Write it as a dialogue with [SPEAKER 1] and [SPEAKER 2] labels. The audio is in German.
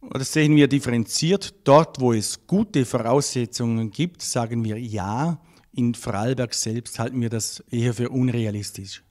[SPEAKER 1] Oder sehen wir differenziert, dort wo es gute Voraussetzungen gibt, sagen wir ja, in Vorarlberg selbst halten wir das eher für unrealistisch.